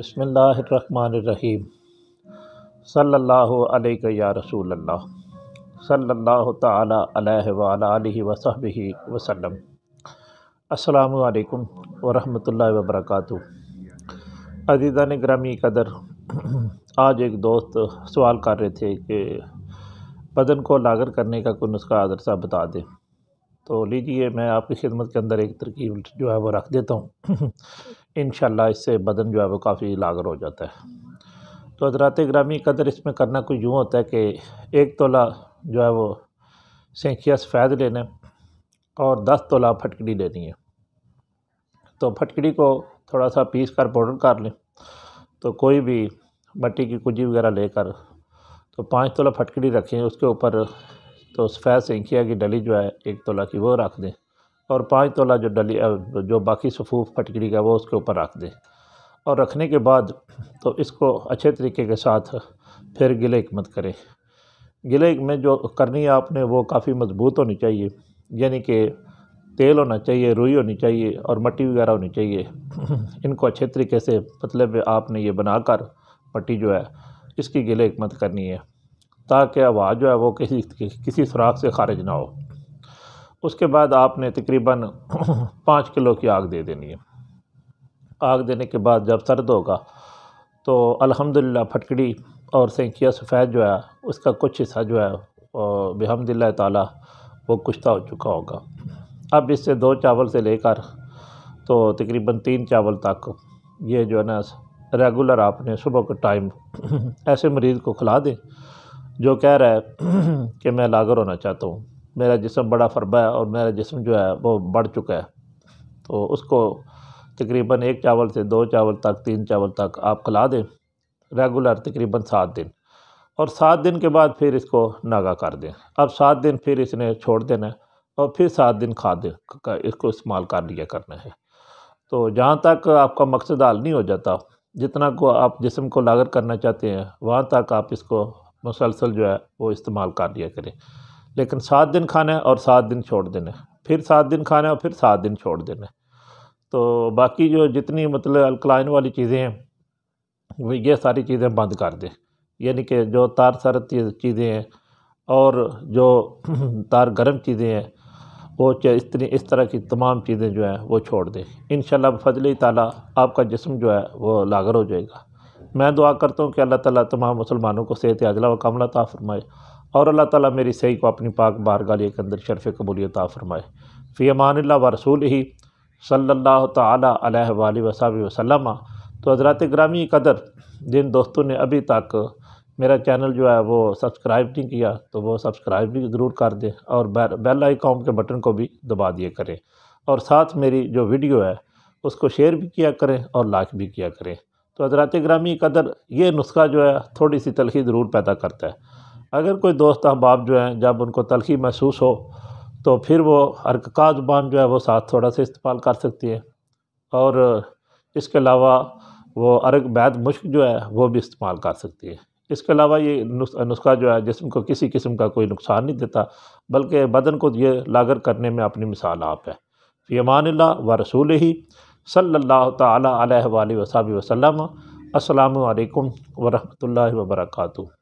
بسم اللہ الرحمن الرحیم صلی اللہ علیہ یا رسول اللہ صلی اللہ تعالیٰ علیہ وعلیٰ علیہ وسبِ وسلم السلام علیکم ورحمۃ اللہ وبرکاتہ ادیدہ گرامی قدر آج ایک دوست سوال کر رہے تھے کہ بدن کو لاگر کرنے کا کوئی نسخہ عادر صاحب بتا دیں تو لیجئے میں آپ کی خدمت کے اندر ایک ترکیب جو ہے وہ رکھ دیتا ہوں انشاءاللہ اس سے بدن جو ہے وہ کافی لاغر ہو جاتا ہے تو حضرات گرامی قدر اس میں کرنا کوئی یوں ہوتا ہے کہ ایک تولہ جو ہے وہ سینکیا سفید لینا اور دس تولہ پھٹکڑی لینی ہے تو پھٹکڑی کو تھوڑا سا پیس کر پاؤڈر کر لیں تو کوئی بھی مٹی کی کجی وغیرہ لے کر تو پانچ تولہ پھٹکڑی رکھیں اس کے اوپر تو سفید سینکیا کی ڈلی جو ہے ایک تولہ کی وہ رکھ دیں اور پانچ تولہ جو ڈلی جو باقی صفوف پٹکڑی کا وہ اس کے اوپر رکھ دیں اور رکھنے کے بعد تو اس کو اچھے طریقے کے ساتھ پھر گلے اکمت کریں گلے میں جو کرنی ہے آپ نے وہ کافی مضبوط ہونی چاہیے یعنی کہ تیل ہونا چاہیے روئی ہونی چاہیے اور مٹی وغیرہ ہونی چاہیے ان کو اچھے طریقے سے مطلب آپ نے یہ بنا کر مٹی جو ہے اس کی گلے حکمت کرنی ہے تاکہ آواز جو ہے وہ کسی کسی سوراخ سے خارج نہ ہو اس کے بعد آپ نے تقریباً پانچ کلو کی آگ دے دینی ہے آگ دینے کے بعد جب سرد ہوگا تو الحمدللہ پھٹکڑی اور سینکیا سفید جو ہے اس کا کچھ حصہ جو ہے بحمد اللہ تعالیٰ وہ کشتہ ہو چکا ہوگا اب اس سے دو چاول سے لے کر تو تقریباً تین چاول تک یہ جو ہے نا ریگولر آپ نے صبح کا ٹائم ایسے مریض کو کھلا دیں جو کہہ رہا ہے کہ میں لاگر ہونا چاہتا ہوں میرا جسم بڑا فربا ہے اور میرا جسم جو ہے وہ بڑھ چکا ہے تو اس کو تقریباً ایک چاول سے دو چاول تک تین چاول تک آپ کھلا دیں ریگولر تقریباً سات دن اور سات دن کے بعد پھر اس کو ناگا کر دیں اب سات دن پھر اس نے چھوڑ دینا ہے اور پھر سات دن کھا دیں اس کو استعمال کر لیا کرنا ہے تو جہاں تک آپ کا مقصد حال نہیں ہو جاتا جتنا کو آپ جسم کو لاغر کرنا چاہتے ہیں وہاں تک آپ اس کو مسلسل جو ہے وہ استعمال کر لیا کریں لیکن سات دن کھانا ہے اور سات دن چھوڑ دینا ہے پھر سات دن کھانا ہے اور پھر سات دن چھوڑ دینا ہے تو باقی جو جتنی مطلب الکلائن والی چیزیں ہیں وہ یہ ساری چیزیں بند کر دیں یعنی کہ جو تار سرد چیزیں ہیں اور جو تار گرم چیزیں ہیں وہ اس طرح کی تمام چیزیں جو ہیں وہ چھوڑ دیں انشاءاللہ فضل تعالیٰ آپ کا جسم جو ہے وہ لاغر ہو جائے گا میں دعا کرتا ہوں کہ اللہ تعالیٰ تمام مسلمانوں کو صحت عاجلہ و کاملہ اللہ فرمائے اور اللہ تعالیٰ میری صحیح کو اپنی پاک بارگاہ لیے کے اندر شرف قبولیت عطا فرمائے فی امان اللہ و رسول ہی صلی اللہ تعالیٰ علیہ وصحب وسلم تو حضرات گرامی قدر جن دوستوں نے ابھی تک میرا چینل جو ہے وہ سبسکرائب نہیں کیا تو وہ سبسکرائب بھی ضرور کر دیں اور بیل آئی کام کے بٹن کو بھی دبا دیا کریں اور ساتھ میری جو ویڈیو ہے اس کو شیئر بھی کیا کریں اور لائک بھی کیا کریں تو حضرات گرامی قدر یہ نسخہ جو ہے تھوڑی سی تلخی ضرور پیدا کرتا ہے اگر کوئی دوست احباب جو ہیں جب ان کو تلخی محسوس ہو تو پھر وہ ارککا زبان جو ہے وہ ساتھ تھوڑا سا استعمال کر سکتی ہے اور اس کے علاوہ وہ ارک بیت مشک جو ہے وہ بھی استعمال کر سکتی ہے اس کے علاوہ یہ نسخہ جو ہے جسم کو کسی قسم کا کوئی نقصان نہیں دیتا بلکہ بدن کو یہ لاگر کرنے میں اپنی مثال آپ ہے فی امان اللہ و رسول ہی صلی اللہ تعالیٰ علیہ وسابِ وسلم السلام علیکم ورحمۃ اللہ وبرکاتہ